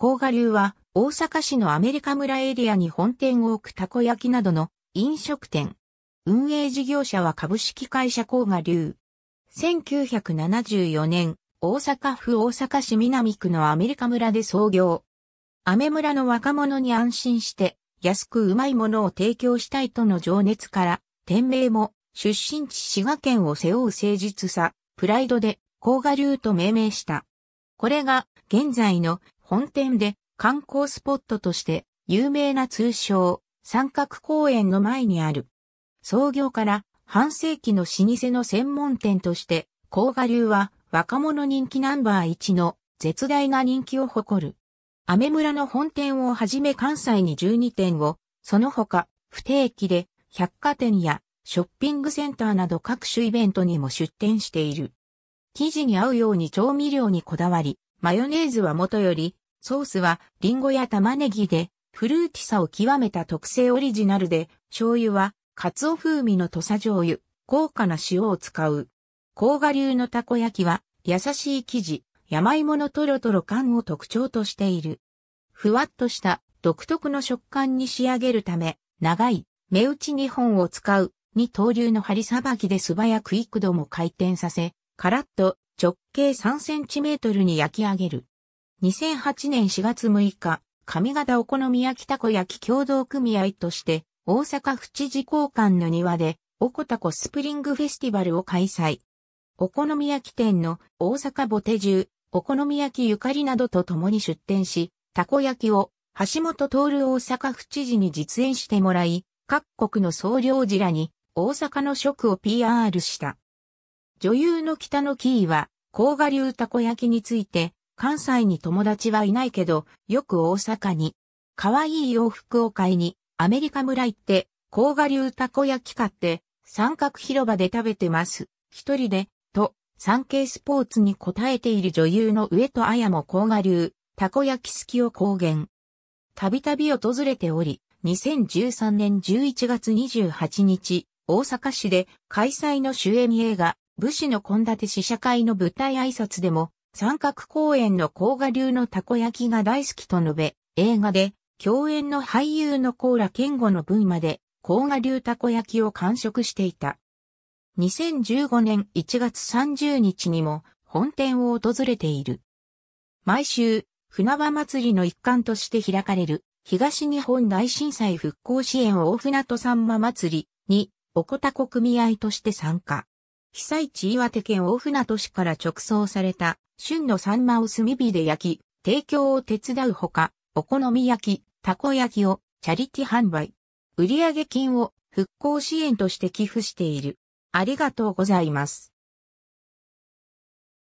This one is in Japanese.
甲賀流は、大阪市のアメリカ村エリアに本店を置くたこ焼きなどの飲食店。運営事業者は株式会社甲賀流。1974年、大阪府大阪市南区のアメリカ村で創業。アメ村の若者に安心して、安くうまいものを提供したいとの情熱から、店名も出身地滋賀県を背負う誠実さ、プライドで、甲賀流と命名した。これが現在の本店で観光スポットとして有名な通称、三角公園の前にある。創業から半世紀の老舗の専門店として、甲賀流は若者人気ナンバー1の絶大な人気を誇る。アメ村の本店をはじめ関西に12店を、その他、不定期で百貨店やショッピングセンターなど各種イベントにも出店している。生地に合うように調味料にこだわり、マヨネーズはもとよりソースはリンゴや玉ねぎでフルーティさを極めた特製オリジナルで、醤油はカツオ風味の土佐醤油、高価な塩を使う。甲賀流のたこ焼きは優しい生地、山芋のトロトロ感を特徴としている。ふわっとした独特の食感に仕上げるため、長い目打ち2本を使う、二刀流の針さばきで素早く幾度も回転させ、カラッと直径3センチメートルに焼き上げる。2008年4月6日、上方お好み焼きたこ焼き共同組合として、大阪府知事公館の庭で、おこたこスプリングフェスティバルを開催。お好み焼き店の大阪ボテ中、お好み焼きゆかりなどと共に出店し、たこ焼きを橋本徹大阪府知事に実演してもらい、各国の総領事らに大阪の食を PR した。女優の北野キーは、甲賀流たこ焼きについて、関西に友達はいないけど、よく大阪に、可愛い洋服を買いに、アメリカ村行って、甲賀流たこ焼き買って、三角広場で食べてます。一人で、と、産経スポーツに応えている女優の上戸彩も甲賀流、たこ焼き好きを公言。たびたび訪れており、2013年11月28日、大阪市で開催の主演映画、武士の献立試写会の舞台挨拶でも、三角公園の甲賀流のたこ焼きが大好きと述べ、映画で共演の俳優の甲羅健吾の分まで甲賀流たこ焼きを完食していた。2015年1月30日にも本店を訪れている。毎週、船場祭りの一環として開かれる東日本大震災復興支援大船渡さんま祭りに、おこたこ組合として参加。被災地岩手県大船渡市から直送された旬のサンマを炭火で焼き、提供を手伝うほか、お好み焼き、たこ焼きをチャリティ販売。売上金を復興支援として寄付している。ありがとうございます。